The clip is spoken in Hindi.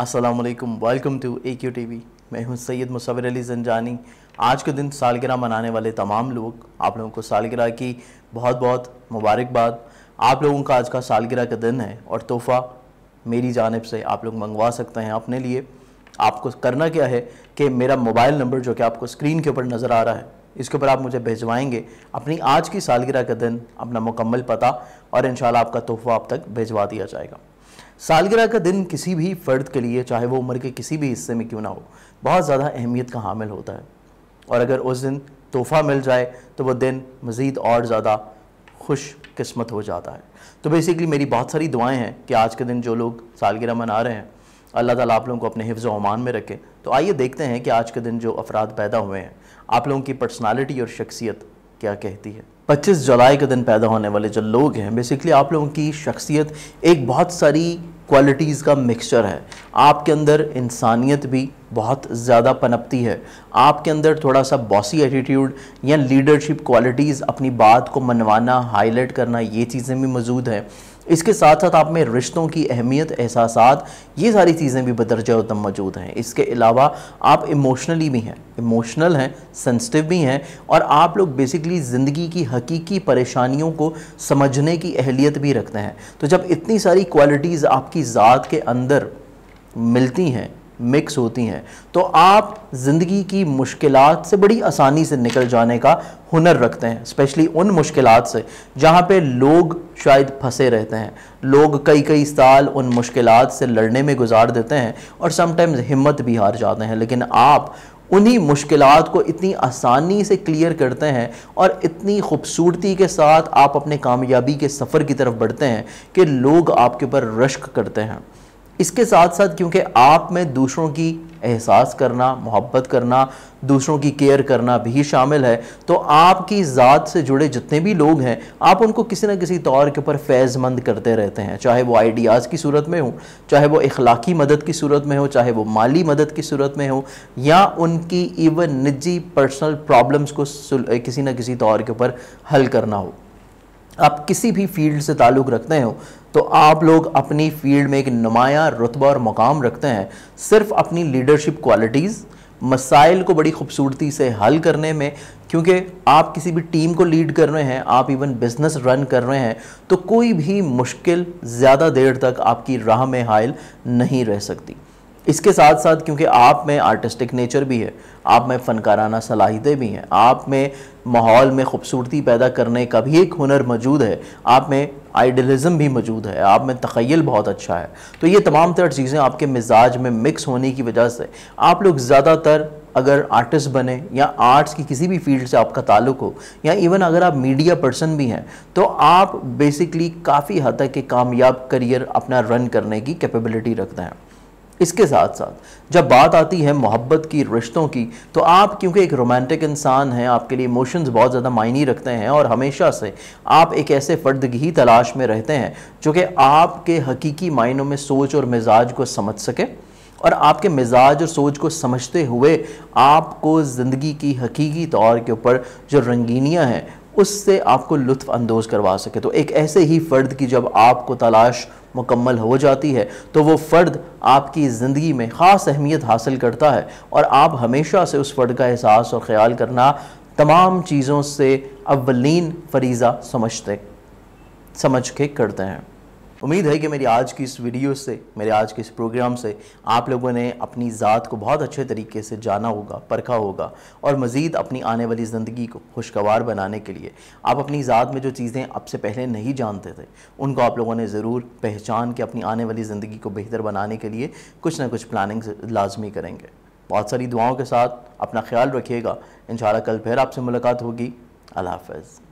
Aslam welcome to A Q T V मैं हूँ सैयद मुसविर अली जंजानी आज के दिन सालगिरह मनाने वाले तमाम लोग आप लोगों को सालगिरह की बहुत बहुत मुबारकबाद आप लोगों का आज का सालगिरह का दिन है और तोहफ़ा मेरी जानब से आप लोग मंगवा सकते हैं अपने लिए आपको करना क्या है कि मेरा मोबाइल नंबर जो कि आपको स्क्रीन के ऊपर नज़र आ रहा है इसके ऊपर आप मुझे भेजवाएंगे अपनी आज की सालगिरह का दिन अपना मुकम्मल पता और इन आपका तोहफ़ा आप तक भिजवा दिया जाएगा सालगिरह का दिन किसी भी फ़र्द के लिए चाहे वो उम्र के किसी भी हिस्से में क्यों ना हो बहुत ज़्यादा अहमियत का हामिल होता है और अगर उस दिन तोहफ़ा मिल जाए तो वो दिन मज़ीद और ज़्यादा खुश किस्मत हो जाता है तो बेसिकली मेरी बहुत सारी दुआएं हैं कि आज के दिन जो लोग सालगिरह मना रहे हैं अल्लाह ताला आप लोगों को अपने हिफ्ज़ अमान में रखे तो आइए देखते हैं कि आज के दिन जो अफराद पैदा हुए हैं आप लोगों की पर्सनालिटी और शख्सियत क्या कहती है 25 जुलाई के दिन पैदा होने वाले जो लोग हैं बेसिकली आप लोगों की शख्सियत एक बहुत सारी क्वालिटीज़ का मिक्सचर है आपके अंदर इंसानियत भी बहुत ज़्यादा पनपती है आपके अंदर थोड़ा सा बॉसी एटीट्यूड या लीडरशिप क्वालिटीज़ अपनी बात को मनवाना हाईलाइट करना ये चीज़ें भी मौजूद हैं इसके साथ साथ आप में रिश्तों की अहमियत एहसास ये सारी चीज़ें भी बदरजम मौजूद हैं इसके अलावा आप इमोशनली भी हैं इमोशनल हैं सेंसिटिव भी हैं और आप लोग बेसिकली ज़िंदगी की हकीकी परेशानियों को समझने की अहलियत भी रखते हैं तो जब इतनी सारी क्वालिटीज़ आपकी ज़ात के अंदर मिलती हैं मिक्स होती हैं तो आप ज़िंदगी की मुश्किल से बड़ी आसानी से निकल जाने का हुनर रखते हैं स्पेशली उन मुश्किल से जहाँ पे लोग शायद फंसे रहते हैं लोग कई कई साल उन मुश्किल से लड़ने में गुजार देते हैं और समटाइम्स हिम्मत भी हार जाते हैं लेकिन आप उन्हीं मुश्किल को इतनी आसानी से क्लियर करते हैं और इतनी खूबसूरती के साथ आप अपने कामयाबी के सफ़र की तरफ बढ़ते हैं कि लोग आपके ऊपर रश्क करते हैं इसके साथ साथ क्योंकि आप में दूसरों की एहसास करना मोहब्बत करना दूसरों की केयर करना भी शामिल है तो आपकी ज़ात से जुड़े जितने भी लोग हैं आप उनको किसी न किसी तौर के ऊपर फैज़मंद करते रहते हैं चाहे वो आइडियाज़ की सूरत में हो चाहे वो इखलाकी मदद की सूरत में हो चाहे वो माली मदद की सूरत में हो या उनकी इवन निजी पर्सनल प्रॉब्लम्स को किसी न किसी तौर के ऊपर हल करना हो आप किसी भी फील्ड से ताल्लुक़ रखते हो तो आप लोग अपनी फील्ड में एक नुमाया रुतबा और मकाम रखते हैं सिर्फ अपनी लीडरशिप क्वालिटीज़ मसाइल को बड़ी खूबसूरती से हल करने में क्योंकि आप किसी भी टीम को लीड कर रहे हैं आप इवन बिजनेस रन कर रहे हैं तो कोई भी मुश्किल ज़्यादा देर तक आपकी राह में हायल नहीं रह सकती इसके साथ साथ क्योंकि आप में आर्टिस्टिक नेचर भी है आप में फ़नकाराना सलाहितें भी हैं आप में माहौल में खूबसूरती पैदा करने का भी एक हुनर मौजूद है आप में आइडलिज़म भी मौजूद है आप में तखैल बहुत अच्छा है तो ये तमाम तरह चीज़ें आपके मिजाज में मिक्स होने की वजह से आप लोग ज़्यादातर अगर आर्टिस्ट बने या आर्ट्स की किसी भी फील्ड से आपका ताल्लुक हो या इवन अगर आप मीडिया पर्सन भी हैं तो आप बेसिकली काफ़ी हद तक एक कामयाब करियर अपना रन करने की कैपेबिलिटी रखते हैं इसके साथ साथ जब बात आती है मोहब्बत की रिश्तों की तो आप क्योंकि एक रोमांटिक इंसान हैं आपके लिए इमोशंस बहुत ज़्यादा मायने रखते हैं और हमेशा से आप एक ऐसे फ़र्द की तलाश में रहते हैं जो कि आपके हकीकी मायनों में सोच और मिजाज को समझ सके और आपके मिजाज और सोच को समझते हुए आपको ज़िंदगी की हकीकी तौर के ऊपर जो रंगीनियाँ हैं उससे आपको लुत्फ़ अंदोज करवा सके तो एक ऐसे ही फ़र्द की जब आपको तलाश मुकम्मल हो जाती है तो वो फ़र्द आपकी ज़िंदगी में ख़ास अहमियत हासिल करता है और आप हमेशा से उस फ़र्द का एहसास और ख़्याल करना तमाम चीज़ों से अवलिन फरीज़ा समझते समझ के करते हैं उम्मीद है कि मेरी आज की इस वीडियो से मेरे आज के इस प्रोग्राम से आप लोगों ने अपनी ज़ात को बहुत अच्छे तरीके से जाना होगा परखा होगा और मज़ीद अपनी आने वाली ज़िंदगी को खुशगवार बनाने के लिए आप अपनी ज़ात में जो चीज़ें अब से पहले नहीं जानते थे उनको आप लोगों ने ज़रूर पहचान के अपनी आने वाली ज़िंदगी को बेहतर बनाने के लिए कुछ ना कुछ प्लानिंग लाजमी करेंगे बहुत सारी दुआओं के साथ अपना ख्याल रखिएगा इन कल फिर आपसे मुलाकात होगी अल्लाह हाफ